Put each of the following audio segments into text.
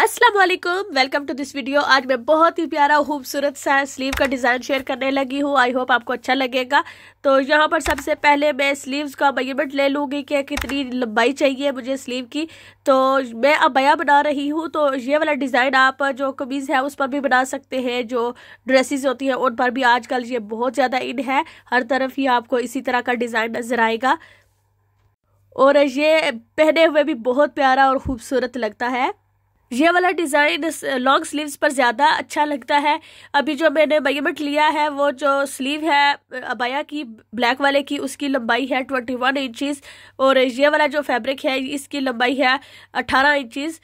अस्सलाम वालेकुम welcome to this video आज मैं बहुत ही प्यारा खूबसूरत सा स्लीव का डिज़ाइन शेयर करने लगी हूँ आई होप आपको अच्छा लगेगा तो यहाँ पर सबसे पहले मैं स्लीव्स का मेजरमेंट ले लूँगी कि कितनी लंबाई चाहिए मुझे स्लीव की तो मैं अब बया बना रही हूँ तो ये वाला डिज़ाइन आप जो कमीज़ है उस पर भी बना सकते हैं जो ड्रेसिस होती हैं उन पर भी कल ये बहुत ज़्यादा इन है हर तरफ ही आपको इसी तरह का डिज़ाइन नज़र आएगा और ये पहने हुए भी बहुत प्यारा और ख़ूबसूरत लगता है ये वाला डिज़ाइन लॉन्ग स्लीव्स पर ज़्यादा अच्छा लगता है अभी जो मैंने मेजरमेंट लिया है वो जो स्लीव है अबाया की ब्लैक वाले की उसकी लंबाई है ट्वेंटी वन इंचज़ और ये वाला जो फैब्रिक है इसकी लंबाई है अट्ठारह इंचज़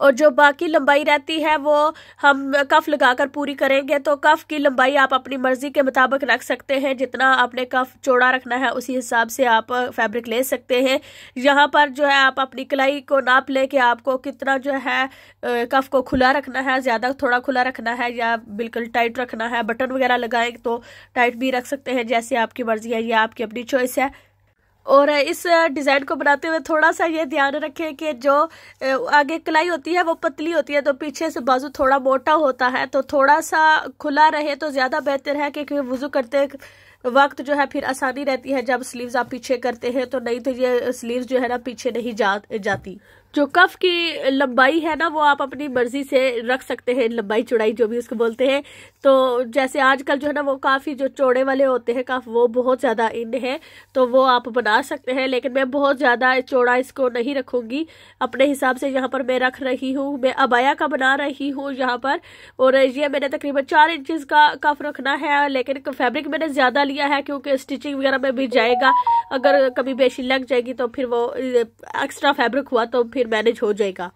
और जो बाकी लंबाई रहती है वो हम कफ लगाकर पूरी करेंगे तो कफ की लंबाई आप अपनी मर्ज़ी के मुताबिक रख सकते हैं जितना आपने कफ चौड़ा रखना है उसी हिसाब से आप फैब्रिक ले सकते हैं यहाँ पर जो है आप अपनी कलाई को नाप लें कि आपको कितना जो है कफ को खुला रखना है ज़्यादा थोड़ा खुला रखना है या बिल्कुल टाइट रखना है बटन वगैरह लगाएं तो टाइट भी रख सकते हैं जैसे आपकी मर्ज़ी है या आपकी अपनी चॉइस है और इस डिज़ाइन को बनाते हुए थोड़ा सा ये ध्यान रखें कि जो आगे कलाई होती है वो पतली होती है तो पीछे से बाजू थोड़ा मोटा होता है तो थोड़ा सा खुला रहे तो ज़्यादा बेहतर है क्योंकि वज़ू करते वक्त जो है फिर आसानी रहती है जब स्लीव्स आप पीछे करते हैं तो नहीं तो ये स्लीव्स जो है ना पीछे नहीं जा जाती जो कफ की लंबाई है ना वो आप अपनी मर्जी से रख सकते हैं लंबाई चौड़ाई जो भी उसको बोलते हैं तो जैसे आजकल जो है ना वो काफ़ी जो चौड़े वाले होते हैं कफ वो बहुत ज़्यादा इन है तो वो आप बना सकते हैं लेकिन मैं बहुत ज़्यादा चौड़ा इसको नहीं रखूँगी अपने हिसाब से यहाँ पर मैं रख रही हूँ मैं अबाया का बना रही हूँ यहाँ पर और ये मैंने तकरीबन चार इंचज़ का कफ रखना है लेकिन फैब्रिक मैंने ज़्यादा लिया है क्योंकि स्टिचिंग वगैरह में भी जाएगा अगर कभी बेशी लग जाएगी तो फिर वो एक्स्ट्रा फैब्रिक हुआ तो फिर फिर मैनेज हो जाएगा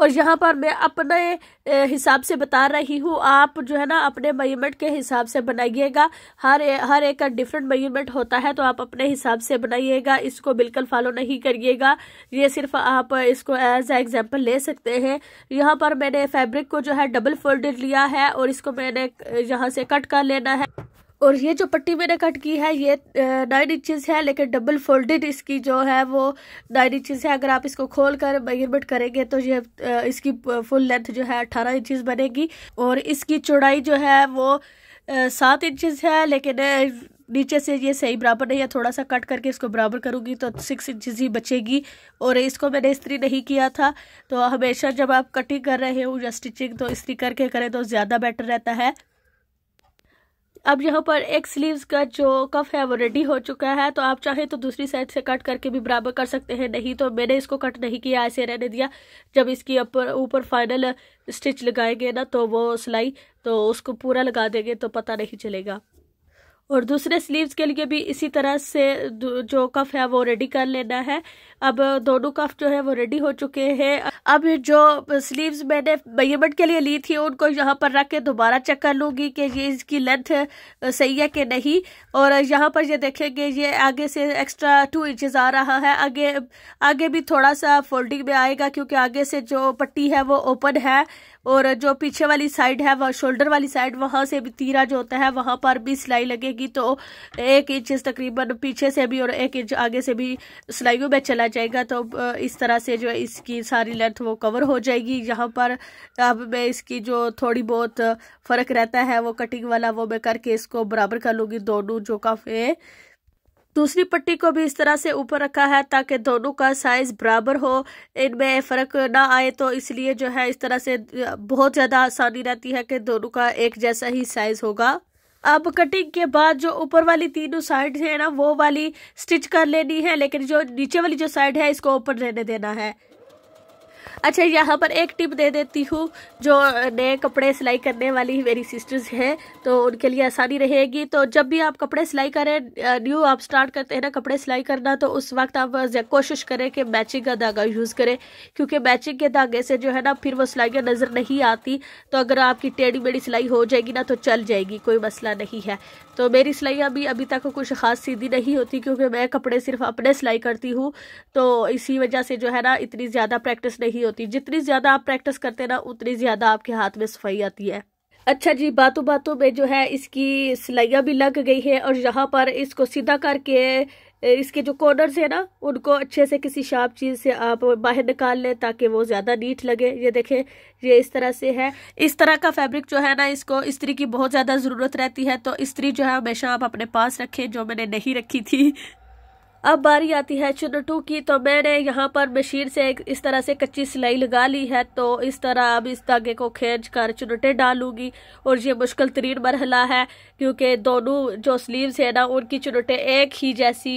और यहाँ पर मैं अपने हिसाब से बता रही हूँ आप जो है ना अपने मयूमेंट के हिसाब से बनाइएगा हर हर एक का डिफरेंट मयूमेंट होता है तो आप अपने हिसाब से बनाइएगा इसको बिल्कुल फॉलो नहीं करिएगा ये सिर्फ आप इसको एज ए एग्जाम्पल ले सकते हैं यहाँ पर मैंने फैब्रिक को जो है डबल फोल्डेड लिया है और इसको मैंने यहाँ से कट कर लेना है और ये जो पट्टी मैंने कट की है ये नाइन इंचज़ है लेकिन डबल फोल्डेड इसकी जो है वो नाइन इंचज़ है अगर आप इसको खोल कर मेजरमेंट करेंगे तो ये इसकी फुल लेंथ जो है अट्ठारह इंचज़ बनेगी और इसकी चौड़ाई जो है वो सात इंचज़ है लेकिन नीचे से ये सही बराबर नहीं है थोड़ा सा कट करके इसको बराबर करूँगी तो सिक्स इंचज़ ही बचेगी और इसको मैंने इस्त्री नहीं किया था तो हमेशा जब आप कटिंग कर रहे हो या स्टिचिंग तो इस्त्री करके करें तो ज़्यादा बेटर रहता है अब यहाँ पर एक स्लीव्स का जो कफ है वो रेडी हो चुका है तो आप चाहे तो दूसरी साइड से कट करके भी बराबर कर सकते हैं नहीं तो मैंने इसको कट नहीं किया ऐसे रहने दिया जब इसकी ऊपर ऊपर फाइनल स्टिच लगाएंगे ना तो वो सिलाई तो उसको पूरा लगा देंगे तो पता नहीं चलेगा और दूसरे स्लीव्स के लिए भी इसी तरह से जो कफ है वो रेडी कर लेना है अब दोनों कफ जो है वो रेडी हो चुके हैं अब जो स्लीव्स मैंने मेजरमेंट के लिए ली थी उनको यहाँ पर रख के दोबारा चेक कर लूँगी कि ये इसकी लेंथ सही है कि नहीं और यहाँ पर ये देखेंगे ये आगे से एक्स्ट्रा टू इंचज़ आ रहा है आगे आगे भी थोड़ा सा फोल्डिंग में आएगा क्योंकि आगे से जो पट्टी है वो ओपन है और जो पीछे वाली साइड है वह शोल्डर वाली साइड वहाँ से भी तीरा जो होता है वहाँ पर भी सिलाई लगेगी तो एक इंच तकरीबन पीछे से भी और एक इंच आगे से भी सिलाइयों में चला जाएगा तो इस तरह से जो इसकी सारी लेंथ वो कवर हो जाएगी यहाँ पर अब मैं इसकी जो थोड़ी बहुत फ़र्क रहता है वो कटिंग वाला वो मैं करके इसको बराबर कर लूँगी दोनों जो काफ़ी दूसरी पट्टी को भी इस तरह से ऊपर रखा है ताकि दोनों का साइज बराबर हो इनमें फ़र्क ना आए तो इसलिए जो है इस तरह से बहुत ज़्यादा आसानी रहती है कि दोनों का एक जैसा ही साइज़ होगा अब कटिंग के बाद जो ऊपर वाली तीनों साइड है ना वो वाली स्टिच कर लेनी है लेकिन जो नीचे वाली जो साइड है इसको ओपन रहने देना है अच्छा यहाँ पर एक टिप दे देती हूँ जो नए कपड़े सिलाई करने वाली मेरी सिस्टर्स हैं तो उनके लिए आसानी रहेगी तो जब भी आप कपड़े सिलाई करें न्यू आप स्टार्ट करते हैं ना कपड़े सिलाई करना तो उस वक्त आप कोशिश करें कि मैचिंग का धागा यूज़ करें क्योंकि मैचिंग के धागे से जो है ना फिर वो सिलाइयाँ नज़र नहीं आती तो अगर आपकी टेढ़ी मेढ़ी सिलाई हो जाएगी ना तो चल जाएगी कोई मसला नहीं है तो मेरी सिलाइयाँ भी अभी तक कुछ ख़ास सीधी नहीं होती क्योंकि मैं कपड़े सिर्फ अपने सिलाई करती हूँ तो इसी वजह से जो है ना इतनी ज़्यादा प्रैक्टिस नहीं नहीं होती जितनी ज्यादा आप प्रैक्टिस करते ना उतनी ज्यादा आपके हाथ में सफाई आती है अच्छा जी बातों बातों में जो है इसकी सिलाइयाँ भी लग गई है और यहाँ पर इसको सीधा करके इसके जो कॉर्नर्स है ना उनको अच्छे से किसी शार्प चीज़ से आप बाहर निकाल लें ताकि वो ज़्यादा नीट लगे ये देखें ये इस तरह से है इस तरह का फैब्रिक जो है ना इसको स्त्री की बहुत ज़्यादा ज़रूरत रहती है तो स्त्री जो है हमेशा आप अपने पास रखें जो मैंने नहीं रखी थी अब बारी आती है चुन टू की तो मैंने यहाँ पर मशीन से एक इस तरह से कच्ची सिलाई लगा ली है तो इस तरह अब इस धागे को खींच कर चुनटे डालूंगी और ये मुश्किल तरीन मरहला है क्योंकि दोनों जो स्लीव्स है ना उनकी चुनटे एक ही जैसी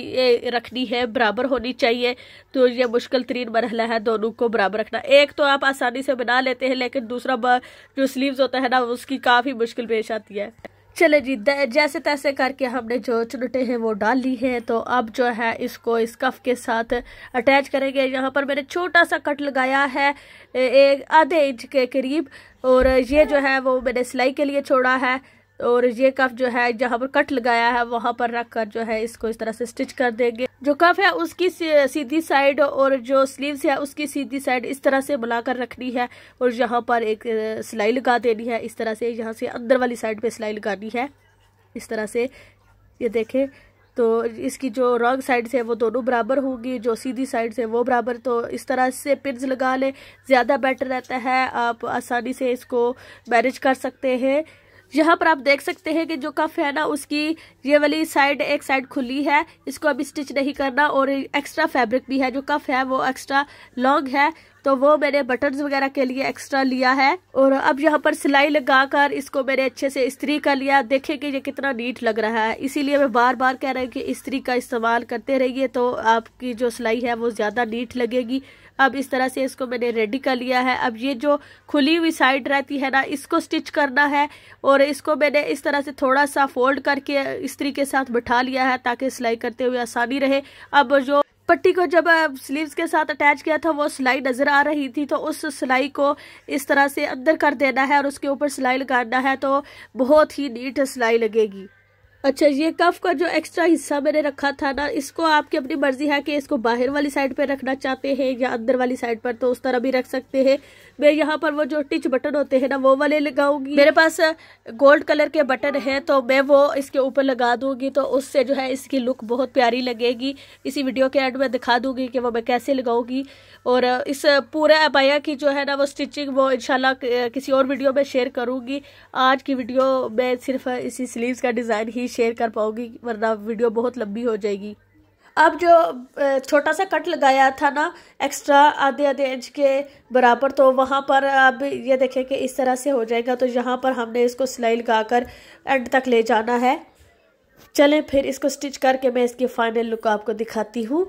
रखनी है बराबर होनी चाहिए तो ये मुश्किल तरीन मरहला है दोनों को बराबर रखना एक तो आप आसानी से बना लेते हैं लेकिन दूसरा जो स्लीव्स होता है ना उसकी काफ़ी मुश्किल पेश आती है चले जी जैसे तैसे करके हमने जो चुनटे हैं वो डाल ली हैं तो अब जो है इसको इस कफ के साथ अटैच करेंगे यहाँ पर मैंने छोटा सा कट लगाया है एक आधे इंच के करीब और ये जो है वो मैंने सिलाई के लिए छोड़ा है और ये कफ जो है जहाँ पर कट लगाया है वहाँ पर रख कर जो है इसको इस तरह से स्टिच कर देंगे जो कफ है उसकी सीधी साइड और जो स्लीव्स है उसकी सीधी साइड इस तरह से बुलाकर रखनी है और यहाँ पर एक सिलाई लगा देनी है इस तरह से यहाँ से अंदर वाली साइड पे सिलाई लगानी है इस तरह से ये देखें तो इसकी जो रॉन्ग साइड से वो दोनों बराबर होगी जो सीधी साइड से वो बराबर तो इस तरह से पिन्स लगा लें ज़्यादा बेटर रहता है आप आसानी से इसको मैनेज कर सकते हैं यहाँ पर आप देख सकते हैं कि जो कफ है ना उसकी ये वाली साइड एक साइड खुली है इसको अभी स्टिच नहीं करना और एक्स्ट्रा फैब्रिक भी है जो कफ है वो एक्स्ट्रा लॉन्ग है तो वो मैंने बटन्स वगैरह के लिए एक्स्ट्रा लिया है और अब यहाँ पर सिलाई लगाकर इसको मैंने अच्छे से इस्त्री कर लिया देखें कि ये कितना नीट लग रहा है इसीलिए मैं बार बार कह रहा हूँ कि इस्त्री का इस्तेमाल करते रहिए तो आपकी जो सिलाई है वो ज़्यादा नीट लगेगी अब इस तरह से इसको मैंने रेडी कर लिया है अब ये जो खुली हुई साइड रहती है ना इसको स्टिच करना है और इसको मैंने इस तरह से थोड़ा सा फोल्ड करके इस्त्री के साथ बिठा लिया है ताकि सिलाई करते हुए आसानी रहे अब जो पट्टी को जब स्लीव्स के साथ अटैच किया था वो सिलाई नज़र आ रही थी तो उस सिलाई को इस तरह से अंदर कर देना है और उसके ऊपर सिलाई लगाना है तो बहुत ही नीट सिलाई लगेगी अच्छा ये कफ का जो एक्स्ट्रा हिस्सा मैंने रखा था ना इसको आपकी अपनी मर्जी है कि इसको बाहर वाली साइड पर रखना चाहते हैं या अंदर वाली साइड पर तो उस तरह भी रख सकते हैं मैं यहाँ पर वो जो टिच बटन होते हैं ना वो वाले लगाऊंगी मेरे पास गोल्ड कलर के बटन हैं तो मैं वो इसके ऊपर लगा दूंगी तो उससे जो है इसकी लुक बहुत प्यारी लगेगी इसी वीडियो के एंड में दिखा दूंगी कि वो मैं कैसे लगाऊंगी और इस पूरे अबाया की जो है ना वो स्टिचिंग वो इनशाला किसी और वीडियो में शेयर करूँगी आज की वीडियो में सिर्फ इसी स्लीव का डिज़ाइन ही शेयर कर पाओगी वरना वीडियो बहुत लंबी हो जाएगी अब जो छोटा सा कट लगाया था ना एक्स्ट्रा आधे आधे इंच के बराबर तो वहाँ पर अब ये देखें कि इस तरह से हो जाएगा तो यहाँ पर हमने इसको सिलाई लगा कर एंड तक ले जाना है चलें फिर इसको स्टिच करके मैं इसकी फ़ाइनल लुक आपको दिखाती हूँ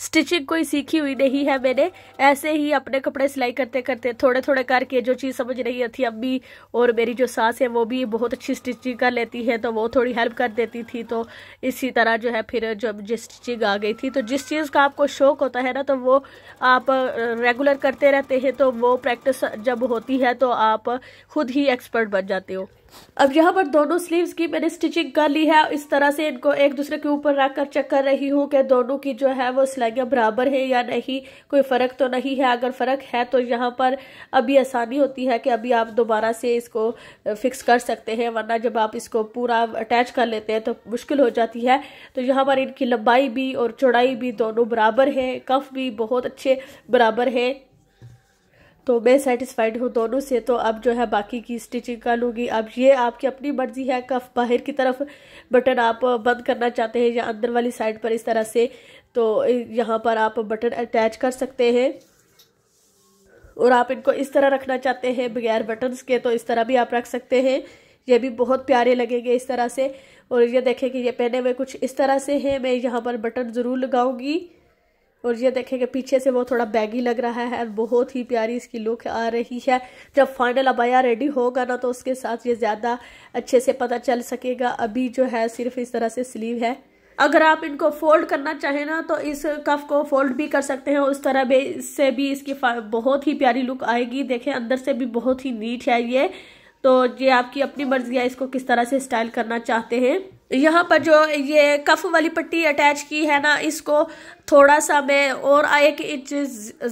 स्टिचिंग कोई सीखी हुई नहीं है मैंने ऐसे ही अपने कपड़े सिलाई करते करते थोड़े थोड़े करके जो चीज़ समझ नहीं आती अम्मी और मेरी जो सास है वो भी बहुत अच्छी स्टिचिंग कर लेती है तो वो थोड़ी हेल्प कर देती थी तो इसी तरह जो है फिर जब जिस स्टिचिंग आ गई थी तो जिस चीज़ का आपको शौक होता है ना तो वो आप रेगुलर करते रहते हैं तो वो प्रैक्टिस जब होती है तो आप खुद ही एक्सपर्ट बन जाते हो अब यहाँ पर दोनों स्लीव्स की मैंने स्टिचिंग कर ली है इस तरह से इनको एक दूसरे के ऊपर रख कर चेक कर रही हूँ कि दोनों की जो है वो सिलाइयाँ बराबर है या नहीं कोई फ़र्क तो नहीं है अगर फ़र्क है तो यहाँ पर अभी आसानी होती है कि अभी आप दोबारा से इसको फिक्स कर सकते हैं वरना जब आप इसको पूरा अटैच कर लेते हैं तो मुश्किल हो जाती है तो यहाँ पर इनकी लंबाई भी और चौड़ाई भी दोनों बराबर है कफ भी बहुत अच्छे बराबर है तो मैं सेटिस्फाइड हूँ दोनों से तो अब जो है बाकी की स्टिचिंग कर लूँगी अब ये आपकी अपनी मर्जी है कफ बाहर की तरफ बटन आप बंद करना चाहते हैं या अंदर वाली साइड पर इस तरह से तो यहाँ पर आप बटन अटैच कर सकते हैं और आप इनको इस तरह रखना चाहते हैं बगैर बटन्स के तो इस तरह भी आप रख सकते हैं ये भी बहुत प्यारे लगेंगे इस तरह से और ये देखें कि ये पहने हुए कुछ इस तरह से हैं मैं यहाँ पर बटन ज़रूर लगाऊंगी और ये देखें कि पीछे से वो थोड़ा बैगी लग रहा है और बहुत ही प्यारी इसकी लुक आ रही है जब फाइनल अबाया रेडी होगा ना तो उसके साथ ये ज़्यादा अच्छे से पता चल सकेगा अभी जो है सिर्फ इस तरह से स्लीव है अगर आप इनको फोल्ड करना चाहें ना तो इस कफ को फोल्ड भी कर सकते हैं उस तरह भी इससे भी इसकी बहुत ही प्यारी लुक आएगी देखें अंदर से भी बहुत ही नीट है ये तो ये आपकी अपनी मर्जी है इसको किस तरह से स्टाइल करना चाहते हैं यहाँ पर जो ये कफ वाली पट्टी अटैच की है ना इसको थोड़ा सा मैं और एक इंच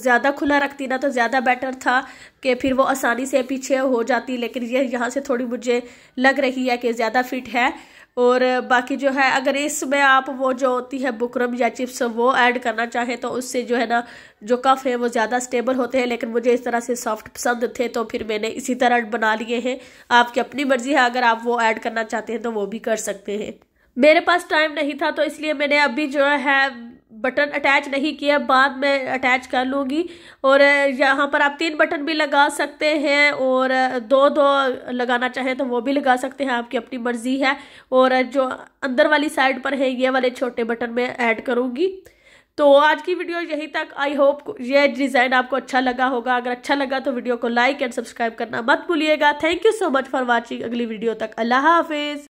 ज़्यादा खुला रखती ना तो ज़्यादा बेटर था कि फिर वो आसानी से पीछे हो जाती लेकिन ये यह यहाँ से थोड़ी मुझे लग रही है कि ज़्यादा फिट है और बाकी जो है अगर इसमें आप वो जो होती है बुकरम या चिप्स वो ऐड करना चाहें तो उससे जो है ना जो कफ है वो ज़्यादा स्टेबल होते हैं लेकिन मुझे इस तरह से सॉफ्ट पसंद थे तो फिर मैंने इसी तरह बना लिए हैं आपकी अपनी मर्ज़ी है अगर आप वो ऐड करना चाहते हैं तो वो भी कर सकते हैं मेरे पास टाइम नहीं था तो इसलिए मैंने अभी जो है बटन अटैच नहीं किया बाद में अटैच कर लूँगी और यहाँ पर आप तीन बटन भी लगा सकते हैं और दो दो लगाना चाहें तो वो भी लगा सकते हैं आपकी अपनी मर्ज़ी है और जो अंदर वाली साइड पर है ये वाले छोटे बटन में ऐड करूँगी तो आज की वीडियो यहीं तक आई होप ये डिज़ाइन आपको अच्छा लगा होगा अगर अच्छा लगा तो वीडियो को लाइक एंड सब्सक्राइब करना मत भूलिएगा thank you so much for watching अगली वीडियो तक अल्लाह हाफिज़